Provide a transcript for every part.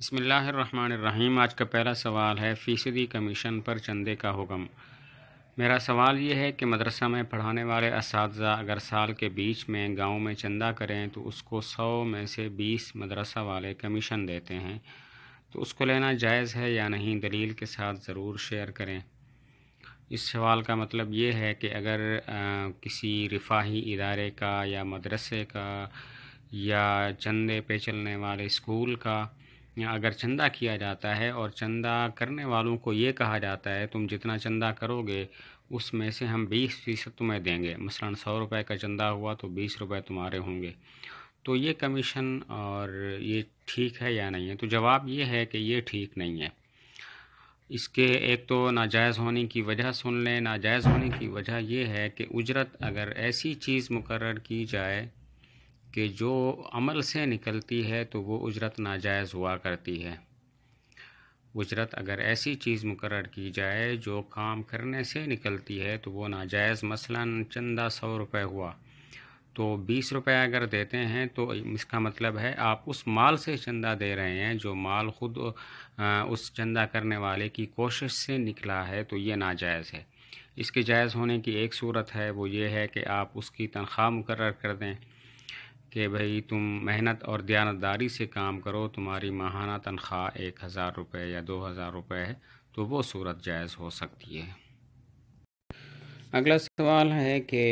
बसमीम आज का पहला सवाल है फ़ीसदी कमीशन पर चंदे का हुक्म मेरा सवाल ये है कि मदरसा में पढ़ाने वाले इस अगर साल के बीच में गांव में चंदा करें तो उसको सौ में से बीस मदरसा वाले कमीशन देते हैं तो उसको लेना जायज़ है या नहीं दलील के साथ ज़रूर शेयर करें इस सवाल का मतलब ये है कि अगर आ, किसी रिफाही इदारे का या मदरसे का या चंदे पे चलने वाले स्कूल का अगर चंदा किया जाता है और चंदा करने वालों को ये कहा जाता है तुम जितना चंदा करोगे उसमें से हम बीस फ़ीसद तुम्हें देंगे मसला सौ रुपये का चंदा हुआ तो बीस रुपये तुम्हारे होंगे तो ये कमीशन और ये ठीक है या नहीं है तो जवाब ये है कि ये ठीक नहीं है इसके एक तो नाजायज़ होने की वजह सुन लें नाजायज़ होने की वजह यह है कि उजरत अगर ऐसी चीज़ मुकर की जाए कि जो अमल से निकलती है तो वो उजरत नाजायज़ हुआ करती है उजरत अगर ऐसी चीज़ मुकर की जाए जो काम करने से निकलती है तो वो नाजायज़ मसलन चंदा सौ रुपये हुआ तो बीस रुपये अगर देते हैं तो इसका मतलब है आप उस माल से चंदा दे रहे हैं जो माल ख़ुद उस चंदा करने वाले की कोशिश से निकला है तो ये नाजायज़ है इसके जायज़ होने की एक सूरत है वो ये है कि आप उसकी तनख्वाह मुकर कर दें कि भाई तुम मेहनत और दयानतदारी से काम करो तुम्हारी माहाना तनख्वाह एक हज़ार रुपये या दो हज़ार रुपये है तो वो सूरत जायज़ हो सकती है अगला सवाल है कि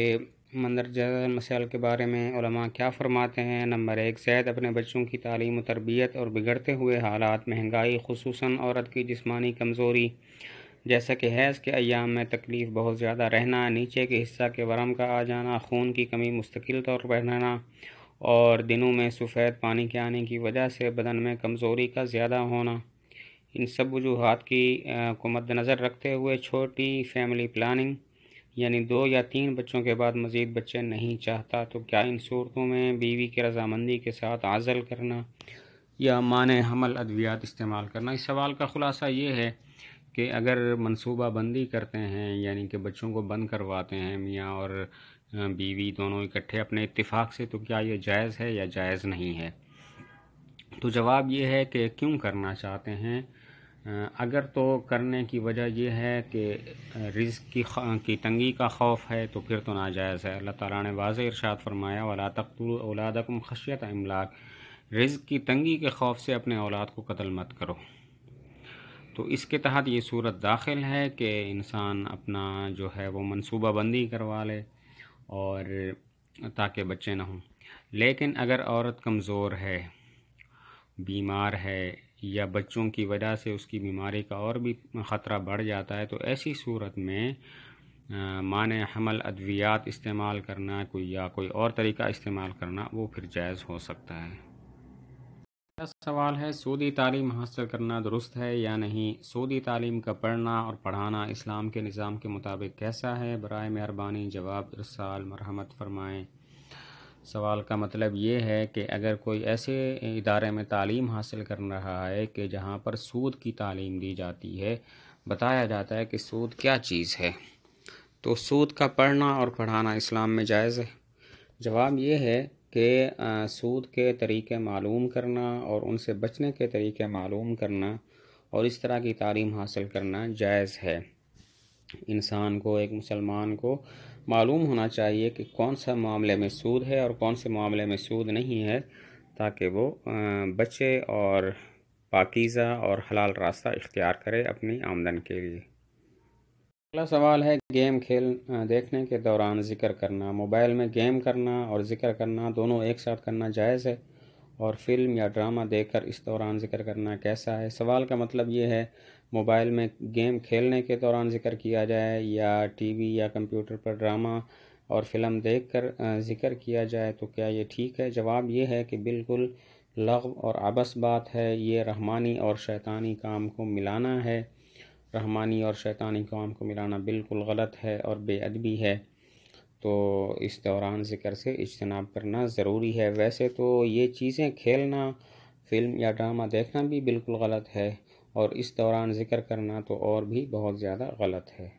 मंदरजा मसाल के बारे में क्या फ़रमाते हैं नंबर एक सैद अपने बच्चों की तालीम तरबियत और बिगड़ते हुए हालात महंगाई खसूस औरत की जिसमानी कमज़ोरी जैसा कि हैज़ के अयाम में तकलीफ़ बहुत ज़्यादा रहना नीचे के हिस्सा के वरम का आ जाना खून की कमी मुस्तकिल तौर पर रहना और दिनों में सफ़ेद पानी के आने की वजह से बदन में कमज़ोरी का ज़्यादा होना इन सब वजूहत की को मद्दनज़र रखते हुए छोटी फैमिली प्लानिंग यानी दो या तीन बच्चों के बाद मज़ीद बच्चे नहीं चाहता तो क्या इन सूरतों में बीवी की रजामंदी के साथ आज़ल करना या मान हमल अद्वियात इस्तेमाल करना इस सवाल का ख़ुलासा ये है कि अगर मनसूबा बंदी करते हैं यानी कि बच्चों को बंद करवाते हैं मियाँ और बीवी दोनों इकट्ठे अपने इत्तेफाक से तो क्या ये जायज़ है या जायज़ नहीं है तो जवाब ये है कि क्यों करना चाहते हैं अगर तो करने की वजह यह है कि रिज़ की की तंगी का खौफ है तो फिर तो नाजायज़ है अल्लाह ताला ने वाज इरशाद फरमाया वाला तख्तुल औलादकुम खशियत अमलाक रिज़ की तंगी के खौफ से अपने औलाद को कत्ल मत करो तो इसके तहत ये सूरत दाखिल है कि इंसान अपना जो है वो मनसूबा बंदी करवा ले और ताकि बच्चे ना हों लेकिन अगर औरत कमज़ोर है बीमार है या बच्चों की वजह से उसकी बीमारी का और भी ख़तरा बढ़ जाता है तो ऐसी सूरत में मान हमल अद्वियात इस्तेमाल करना कोई या कोई और तरीका इस्तेमाल करना वो फिर जायज़ हो सकता है सवाल है सूदी तालीम हासिल करना दुरुस्त है या नहीं सूदी तालीम का पढ़ना और पढ़ाना इस्लाम के निज़ाम के मुताबिक कैसा है बर मेहरबानी जवाब इरसाल मरहमत फरमाएँ सवाल का मतलब ये है कि अगर कोई ऐसे इदारे में तालीम हासिल कर रहा है कि जहाँ पर सूद की तालीम दी जाती है बताया जाता है कि सूद क्या चीज़ है तो सूद का पढ़ना और पढ़ाना इस्लाम में जायज़ है जवाब ये है के सूद के तरीके मालूम करना और उनसे बचने के तरीके मालूम करना और इस तरह की तालीम हासिल करना जायज़ है इंसान को एक मुसलमान को मालूम होना चाहिए कि कौन सा मामले में सूद है और कौन से मामले में सूद नहीं है ताकि वो बचे और पाकिज़ा और हलाल रास्ता इख्तियार करे अपनी आमदन के लिए अगला सवाल है गेम खेल देखने के दौरान ज़िक्र करना मोबाइल में गेम करना और ज़िक्र करना दोनों एक साथ करना जायज़ है और फिल्म या ड्रामा देखकर इस दौरान जिक्र करना कैसा है सवाल का मतलब ये है मोबाइल में गेम खेलने के दौरान जिक्र किया जाए या टीवी या कंप्यूटर पर ड्रामा और फिल्म देखकर जिक्र किया जाए तो क्या ये ठीक है जवाब ये है कि बिल्कुल लग और आबस बात है ये रहमानी और शैतानी काम को मिलाना है रहमानी और शैतानी काम को मिलाना बिल्कुल गलत है और बेअदबी है तो इस दौरान ज़िक्र से इजतनाब करना ज़रूरी है वैसे तो ये चीज़ें खेलना फ़िल्म या ड्रामा देखना भी बिल्कुल गलत है और इस दौरान ज़िक्र करना तो और भी बहुत ज़्यादा गलत है